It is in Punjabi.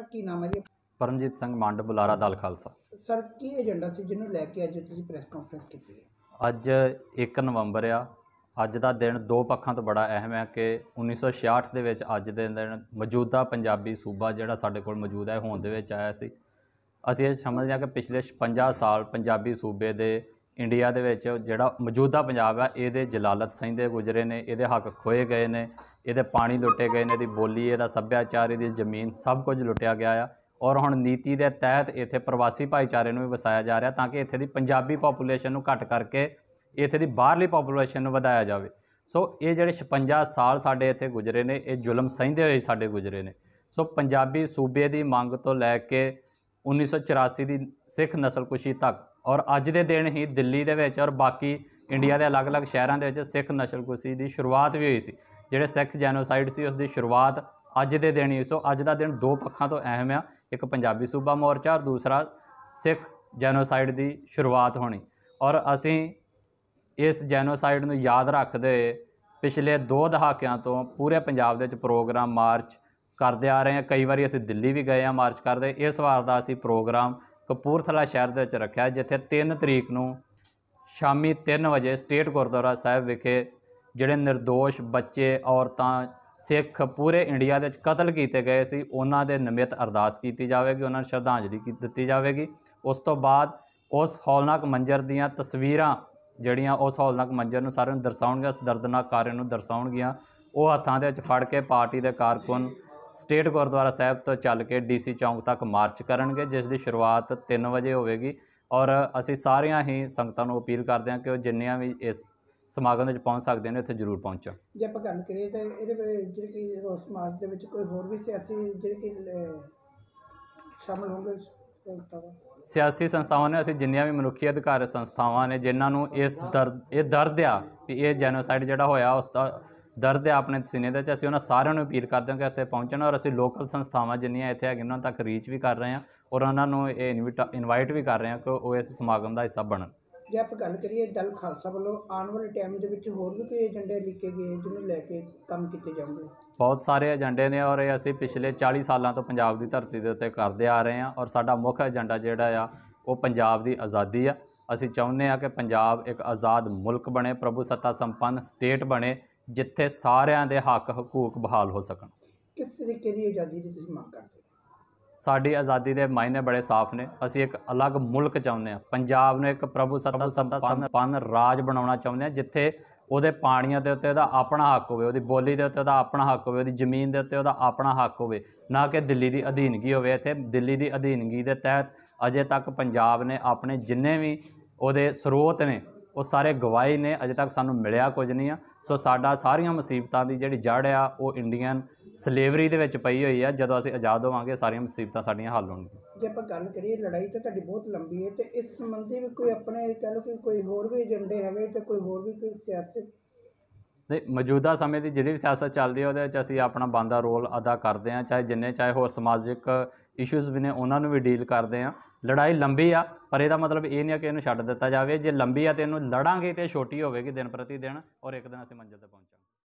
ਸਰ ਕੀ ਨਾਮ ਹੈ ਜੀ ਪਰਮਜੀਤ ਸਿੰਘ ਮੰਡ ਬੁਲਾਰਾ ਦਲ ਖਾਲਸਾ ਸਰ ਕੀ ਏਜੰਡਾ ਸੀ ਜਿਹਨੂੰ ਲੈ ਕੇ ਅੱਜ ਤੁਸੀਂ ਪ੍ਰੈਸ ਕਾਨਫਰੰਸ ਕੀਤੀ ਹੈ ਅੱਜ 1 ਨਵੰਬਰ ਆ ਅੱਜ ਦਾ ਦਿਨ ਦੋ ਪੱਖਾਂ ਤੋਂ ਬੜਾ ਅਹਿਮ ਹੈ ਕਿ 1966 ਦੇ ਵਿੱਚ ਅੱਜ ਦੇ ਦਿਨ ਮੌਜੂਦਾ ਪੰਜਾਬੀ ਸੂਬਾ ਜਿਹੜਾ ਸਾਡੇ ਕੋਲ ਮੌਜੂਦ ਹੈ ਹੋਂਦ ਦੇ ਵਿੱਚ ਆਇਆ ਸੀ ਅਸੀਂ ਇਹ ਸਮਝਦੇ ਹਾਂ ਕਿ ਪਿਛਲੇ 56 ਸਾਲ ਪੰਜਾਬੀ ਸੂਬੇ ਦੇ ਇੰਡੀਆ ਦੇ ਵਿੱਚ ਜਿਹੜਾ ਮੌਜੂਦਾ ਪੰਜਾਬ ਆ ਇਹਦੇ ਜਲਾਲਤ ਸਹਿੰਦੇ ਗੁਜ਼ਰੇ ਨੇ ਇਹਦੇ ਹੱਕ ਖੋਏ ਗਏ ਨੇ ਇਹਦੇ ਪਾਣੀ ਲੁੱਟੇ ਗਏ ਨੇ ਇਹਦੀ ਬੋਲੀ ਇਹਦਾ ਸੱਭਿਆਚਾਰ ਇਹਦੀ ਜ਼ਮੀਨ ਸਭ ਕੁਝ ਲੁੱਟਿਆ ਗਿਆ ਆ ਔਰ ਹੁਣ ਨੀਤੀ ਦੇ ਤਹਿਤ ਇੱਥੇ ਪ੍ਰਵਾਸੀ ਭਾਈਚਾਰੇ ਨੂੰ ਵੀ ਵਸਾਇਆ ਜਾ ਰਿਹਾ ਤਾਂ ਕਿ ਇੱਥੇ ਦੀ ਪੰਜਾਬੀ ਪੋਪੂਲੇਸ਼ਨ ਨੂੰ ਘਟ ਕਰਕੇ ਇੱਥੇ ਦੀ ਬਾਹਰਲੀ ਪੋਪੂਲੇਸ਼ਨ ਨੂੰ ਵਧਾਇਆ ਜਾਵੇ ਸੋ ਇਹ ਜਿਹੜੇ 56 ਸਾਲ ਸਾਡੇ ਇੱਥੇ ਗੁਜ਼ਰੇ ਨੇ ਇਹ ਜ਼ੁਲਮ ਸਹਿੰਦੇ ਹੋਏ ਸਾਡੇ ਗੁਜ਼ਰੇ ਨੇ ਸੋ ਪੰਜਾਬੀ ਸੂਬੇ ਦੀ ਮੰਗ ਤੋਂ ਲੈ ਕੇ 1984 ਦੀ ਸਿੱਖ ਨਸਲਕੁਸ਼ੀ ਤੱਕ ਔਰ ਅੱਜ ਦੇ ਦਿਨ ਹੀ ਦਿੱਲੀ ਦੇ ਵਿੱਚ ਔਰ ਬਾਕੀ ਇੰਡੀਆ ਦੇ ਅਲੱਗ-ਅਲੱਗ ਸ਼ਹਿਰਾਂ ਦੇ ਵਿੱਚ ਸਿੱਖ ਨਸਲਕੁਸ਼ੀ ਦੀ ਸ਼ੁਰੂਆਤ ਵੀ ਹੋਈ ਸੀ ਜਿਹੜੇ ਸਿੱਖ ਜੈਨੋਸਾਈਡ ਸੀ ਉਸ ਦੀ ਸ਼ੁਰੂਆਤ ਅੱਜ ਦੇ ਦਿਨ ਹੀ ਸੋ ਅੱਜ ਦਾ ਦਿਨ ਦੋ ਪੱਖਾਂ ਤੋਂ ਅਹਿਮ ਆ ਇੱਕ ਪੰਜਾਬੀ ਸੂਬਾ ਮੋਰਚਾ ਔਰ ਦੂਸਰਾ ਸਿੱਖ ਜੈਨੋਸਾਈਡ ਦੀ ਸ਼ੁਰੂਆਤ ਹੋਣੀ ਔਰ ਅਸੀਂ ਇਸ ਜੈਨੋਸਾਈਡ ਨੂੰ ਯਾਦ ਰੱਖਦੇ ਪਿਛਲੇ ਦੋ ਦਹਾਕਿਆਂ ਤੋਂ ਪੂਰੇ ਪੰਜਾਬ ਦੇ ਵਿੱਚ ਪ੍ਰੋਗਰਾਮ ਮਾਰਚ ਕਰਦੇ ਆ ਰਹੇ ਹਾਂ ਕਈ ਵਾਰੀ ਅਸੀਂ ਦਿੱਲੀ ਵੀ ਗਏ ਆ ਮਾਰਚ ਕਰਦੇ ਇਸ ਵਾਰ ਦਾ ਅਸੀਂ ਪ੍ਰੋਗਰਾਮ ਕਪੂਰਥਲਾ ਸ਼ਹਿਰ ਦੇ ਵਿੱਚ ਰੱਖਿਆ ਜਿੱਥੇ 3 ਤਰੀਕ ਨੂੰ ਸ਼ਾਮੀ 3 ਵਜੇ ਸਟੇਟ ਗੁਰਦੁਆਰਾ ਸਾਹਿਬ ਵਿਖੇ ਜਿਹੜੇ નિર્ਦੋਸ਼ ਬੱਚੇ ਔਰਤਾਂ ਸਿੱਖ ਪੂਰੇ ਇੰਡੀਆ ਦੇ ਵਿੱਚ ਕਤਲ ਕੀਤੇ ਗਏ ਸੀ ਉਹਨਾਂ ਦੇ ਨਿਮਿਤ ਅਰਦਾਸ ਕੀਤੀ ਜਾਵੇਗੀ ਉਹਨਾਂ ਨੂੰ ਸ਼ਰਧਾਂਜਲੀ ਦਿੱਤੀ ਜਾਵੇਗੀ ਉਸ ਤੋਂ ਬਾਅਦ ਉਸ ਹੌਲਨਾਕ ਮੰਜ਼ਰ ਦੀਆਂ ਤਸਵੀਰਾਂ ਜਿਹੜੀਆਂ ਉਸ ਹੌਲਨਾਕ ਮੰਜ਼ਰ ਨੂੰ ਸਾਰਿਆਂ ਨੂੰ ਦਰਸਾਉਣਗੀਆਂ ਇਸ ਦਰਦਨਾਕ ਕਾਰਨ ਨੂੰ ਦਰਸਾਉਣਗੀਆਂ ਉਹ ਹੱਥਾਂ ਦੇ ਵਿੱਚ ਫੜ ਕੇ ਪਾਰਟੀ ਦੇ ਕਾਰਕੁਨ ਸਟੇਟ ਗੁਰਦੁਆਰਾ ਸਾਹਿਬ ਤੋਂ ਚੱਲ ਕੇ ਡੀਸੀ ਚੌਂਕ ਤੱਕ ਮਾਰਚ ਕਰਨਗੇ ਜਿਸ ਦੀ ਸ਼ੁਰੂਆਤ 3 ਵਜੇ ਹੋਵੇਗੀ ਔਰ ਅਸੀਂ ਸਾਰਿਆਂ ਹੀ ਸੰਗਤਾਂ ਨੂੰ ਅਪੀਲ ਕਰਦੇ ਹਾਂ ਕਿ ਉਹ ਜਿੰਨੀਆਂ ਵੀ ਇਸ ਸਮਾਗਮ ਵਿੱਚ ਪਹੁੰਚ ਸਕਦੇ ਨੇ ਉੱਥੇ ਜ਼ਰੂਰ ਪਹੁੰਚੋ ਜੇ ਆਪਾਂ ਗੱਲ ਕਰੀਏ ਤਾਂ ਇਹਦੇ ਜਿਹੜੇ ਕਿ ਰੋਸ ਸਮਾਜ ਦੇ ਵਿੱਚ ਕੋਈ ਹੋਰ ਵੀ ਸਿਆਸੀ ਜਿਹੜੇ ਕਿ ਸ਼ਾਮਲ ਹੋਣਗੇ ਸਿਆਸੀ ਸੰਸਥਾਵਾਂ ਨੇ ਅਸੀਂ ਜਿੰਨੀਆਂ ਵੀ ਮਨੁੱਖੀ ਅਧਿਕਾਰ ਸੰਸਥਾਵਾਂ ਨੇ ਜਿਨ੍ਹਾਂ ਨੂੰ ਇਸ ਦਰਦ ਇਹ ਦਰਦ ਆ ਕਿ ਇਹ ਜੈਨੋਸਾਈਡ ਜਿਹੜਾ ਹੋਇਆ ਉਸ ਦਾ ਦਰਦ ਹੈ ਆਪਣੇ ਸੀਨੇ ਦੇ ਚ ਅਸੀਂ ਉਹਨਾਂ ਸਾਰਿਆਂ ਨੂੰ ਅਪੀਲ ਕਰਦੇ ਹਾਂ ਕਿ ਇੱਥੇ ਪਹੁੰਚਣ ਔਰ ਅਸੀਂ ਲੋਕਲ ਸੰਸਥਾਵਾਂ ਜਿੰਨੀਆਂ ਇੱਥੇ ਹੈਗੀਆਂ ਉਹਨਾਂ ਤੱਕ ਰੀਚ ਵੀ ਕਰ ਰਹੇ ਹਾਂ ਔਰ ਉਹਨਾਂ ਨੂੰ ਇਹ ਇਨਵਾਈਟ ਵੀ ਕਰ ਰਹੇ ਹਾਂ ਕਿ ਉਹ ਇਸ ਸਮਾਗਮ ਦਾ ਹਿੱਸਾ ਬਣਨ ਜੇ ਆਪਾਂ ਗੱਲ ਕਰੀਏ ਦਲ ਖਾਲਸਾ ਵੱਲੋਂ ਆਉਣ ਵਾਲੇ ਟਾਈਮ ਦੇ ਵਿੱਚ ਹੋਰ ਵੀ ਕੋਈ ਏਜੰਡੇ ਲਿਖੇ ਗਏ ਜਿਹਨੂੰ ਲੈ ਕੇ ਕੰਮ ਕੀਤੇ ਜਾਣਗੇ ਬਹੁਤ ਸਾਰੇ ਏਜੰਡੇ ਨੇ ਔਰ ਇਹ ਅਸੀਂ ਪਿਛਲੇ 40 ਸਾਲਾਂ ਤੋਂ ਪੰਜਾਬ ਦੀ ਧਰਤੀ ਦੇ ਉੱਤੇ ਕਰਦੇ ਆ ਰਹੇ ਹਾਂ ਔਰ ਸਾਡਾ ਮੁੱਖ ਏਜੰਡਾ ਜਿਹੜਾ ਆ ਉਹ ਪੰਜਾਬ ਦੀ ਆਜ਼ਾਦੀ ਆ ਅਸੀਂ ਚਾਹੁੰਦੇ ਆ ਕਿ ਪੰਜਾਬ ਇੱਕ ਆਜ਼ਾਦ ਮੁਲਕ ਬਣੇ ਪ੍ਰਭੂ ਸੱਤਾ ਸੰਪੰਨ ਸਟੇਟ ਬਣੇ ਜਿੱਥੇ ਸਾਰਿਆਂ ਦੇ ਹੱਕ ਹਕੂਕ ਬਹਾਲ ਹੋ ਸਕਣ ਕਿਸ ਤਰੀਕੇ ਦੀ ਆਜ਼ਾਦੀ ਦੀ ਤੁਸੀਂ ਮੰਗ ਕਰਦੇ ਸਾਡੀ ਆਜ਼ਾਦੀ ਦੇ ਮਾਇਨੇ ਬੜੇ ਸਾਫ਼ ਨੇ ਅਸੀਂ ਇੱਕ ਅਲੱਗ ਮੁਲਕ ਚਾਹੁੰਦੇ ਹਾਂ ਪੰਜਾਬ ਨੂੰ ਇੱਕ ਪ੍ਰਭੂ ਸੱਤਾ ਸੰਪੰਨ ਰਾਜ ਬਣਾਉਣਾ ਚਾਹੁੰਦੇ ਹਾਂ ਜਿੱਥੇ ਉਹਦੇ ਪਾਣੀਆਂ ਦੇ ਉੱਤੇ ਉਹਦਾ ਆਪਣਾ ਹੱਕ ਹੋਵੇ ਉਹਦੀ ਬੋਲੀ ਦੇ ਉੱਤੇ ਉਹਦਾ ਆਪਣਾ ਹੱਕ ਹੋਵੇ ਉਹਦੀ ਜ਼ਮੀਨ ਦੇ ਉੱਤੇ ਉਹਦਾ ਆਪਣਾ ਹੱਕ ਹੋਵੇ ਨਾ ਕਿ ਦਿੱਲੀ ਦੀ ਅਧੀਨਗੀ ਹੋਵੇ ਇੱਥੇ ਦਿੱਲੀ ਦੀ ਅਧੀਨਗੀ ਦੇ ਤਹਿਤ ਅਜੇ ਤੱਕ ਪੰਜਾਬ ਨੇ ਆਪਣੇ ਜਿੰਨੇ ਵੀ ਉਹਦੇ ਸਰੋਤ ਨੇ ਉਹ ਸਾਰੇ ਗਵਾਹੀ ਨੇ ਅਜੇ ਤੱਕ ਸਾਨੂੰ ਮਿਲਿਆ ਕੁਝ ਨਹੀਂ ਆ ਸੋ ਸਾਡਾ ਸਾਰੀਆਂ ਮੁਸੀਬਤਾਂ ਦੀ ਜਿਹੜੀ ਜੜ ਆ ਉਹ ਇੰਡੀਅਨ ਸਲੇਵਰੀ ਦੇ ਵਿੱਚ ਪਈ ਹੋਈ ਆ ਜਦੋਂ ਅਸੀਂ ਆਜ਼ਾਦ ਹੋਵਾਂਗੇ ਸਾਰੀਆਂ ਮੁਸੀਬਤਾਂ ਸਾਡੀਆਂ ਹੱਲ ਹੋਣਗੀਆਂ ਜੇ ਆਪਾਂ ਗੱਲ ਕਰੀਏ ਲੜਾਈ ਤਾਂ ਤੁਹਾਡੀ ਬਹੁਤ ਲੰਬੀ ਹੈ ਤੇ ਇਸ ਸੰਬੰਧੀ ਵੀ ਕੋਈ ਆਪਣੇ ਕਹ ਲਓ ਕਿ ਕੋਈ ਹੋਰ ਵੀ ਏਜੰਡੇ ਹੈਗੇ ਤੇ ਕੋਈ ਹੋਰ ਵੀ ਕੋਈ ਸਿਆਸਤ ਤੇ ਮੌਜੂਦਾ ਸਮੇਂ ਦੀ ਜਿਹੜੀ ਵੀ ਸਿਆਸਤ ਚੱਲਦੀ ਹੈ ਉਹਦੇ ਵਿੱਚ ਅਸੀਂ ਆਪਣਾ ਬੰਦਾ ਰੋਲ ਅਦਾ ਕਰਦੇ ਆ ਚਾਹੇ ਜਿੰਨੇ ਚਾਹੇ ਹੋਰ ਸਮਾਜਿਕ ਇਸ਼ੂਜ਼ ਵੀ ਨੇ ਉਹਨਾਂ ਨੂੰ ਵੀ ਡੀਲ ਕਰਦੇ ਆ ਲੜਾਈ ਲੰਬੀ ਆ ਪਰ ਇਹਦਾ ਮਤਲਬ ਇਹ ਨਹੀਂ ਆ ਕਿ ਇਹਨੂੰ ਛੱਡ ਦਿੱਤਾ ਜਾਵੇ ਜੇ ਲੰਬੀ ਆ ਤੇ ਇਹਨੂੰ ਲੜਾਂਗੇ ਤੇ ਛੋਟੀ ਹੋਵੇਗੀ ਦਿਨ ਪ੍ਰਤੀ ਦਿਨ ਔਰ ਇੱਕ ਦਿਨ ਅਸੀਂ ਮੰਜ਼ਿਲ ਤੇ ਪਹੁੰਚਾਂਗੇ